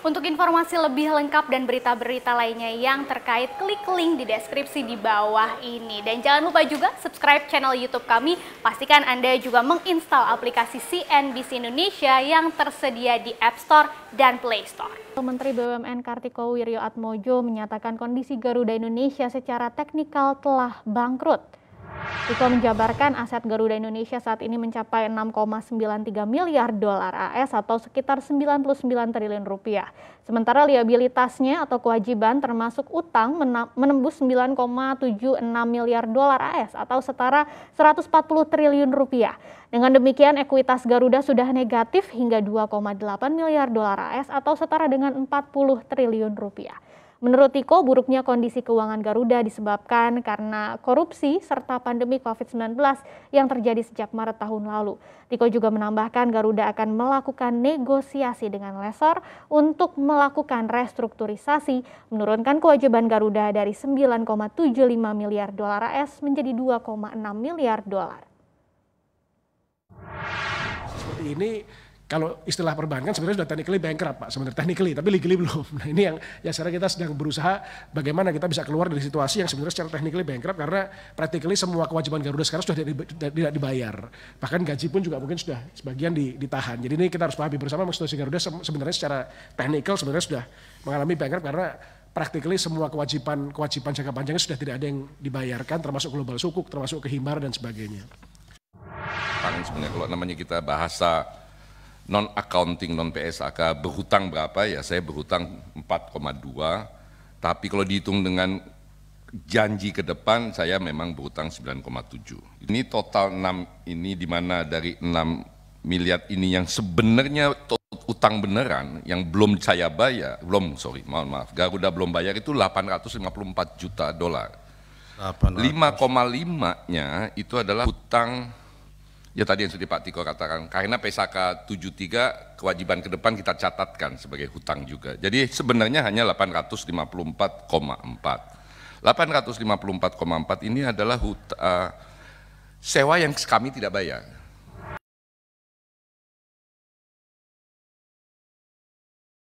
Untuk informasi lebih lengkap dan berita-berita lainnya yang terkait, klik link di deskripsi di bawah ini. Dan jangan lupa juga subscribe channel YouTube kami. Pastikan Anda juga menginstal aplikasi CNBC Indonesia yang tersedia di App Store dan Play Store. Menteri BUMN Kartiko Wirjoatmojo menyatakan kondisi Garuda Indonesia secara teknikal telah bangkrut. Iko menjabarkan aset Garuda Indonesia saat ini mencapai 6,93 miliar dolar AS atau sekitar 99 triliun rupiah. Sementara liabilitasnya atau kewajiban termasuk utang menembus 9,76 miliar dolar AS atau setara 140 triliun rupiah. Dengan demikian ekuitas Garuda sudah negatif hingga 2,8 miliar dolar AS atau setara dengan 40 triliun rupiah. Menurut Tiko, buruknya kondisi keuangan Garuda disebabkan karena korupsi serta pandemi COVID-19 yang terjadi sejak Maret tahun lalu. Tiko juga menambahkan Garuda akan melakukan negosiasi dengan lesor untuk melakukan restrukturisasi, menurunkan kewajiban Garuda dari 9,75 miliar dolar AS menjadi 2,6 miliar dolar. Ini kalau istilah perbankan sebenarnya sudah technically bankrupt Pak, sebenarnya technically, tapi legally belum. Nah ini yang ya sekarang kita sedang berusaha bagaimana kita bisa keluar dari situasi yang sebenarnya secara technically bankrupt karena practically semua kewajiban Garuda sekarang sudah tidak dibayar. Bahkan gaji pun juga mungkin sudah sebagian ditahan. Jadi ini kita harus pahami bersama situasi Garuda sebenarnya secara technical sebenarnya sudah mengalami bankrupt karena practically semua kewajiban kewajiban jangka panjangnya sudah tidak ada yang dibayarkan termasuk global sukuk, termasuk kehimar dan sebagainya. Paling sebenarnya kalau namanya kita bahasa non accounting non PSAK berhutang berapa ya saya berhutang 4,2 tapi kalau dihitung dengan janji ke depan saya memang berhutang 9,7 ini total 6 ini dimana dari 6 miliar ini yang sebenarnya utang beneran yang belum saya bayar belum sorry mohon maaf Garuda belum bayar itu 854 juta dolar 5,5 nya itu adalah hutang Ya tadi yang sudah Pak Tiko katakan, karena PSAK 73 kewajiban ke depan kita catatkan sebagai hutang juga. Jadi sebenarnya hanya 854,4. 854,4 ini adalah huta, uh, eh, sewa yang kami tidak bayar.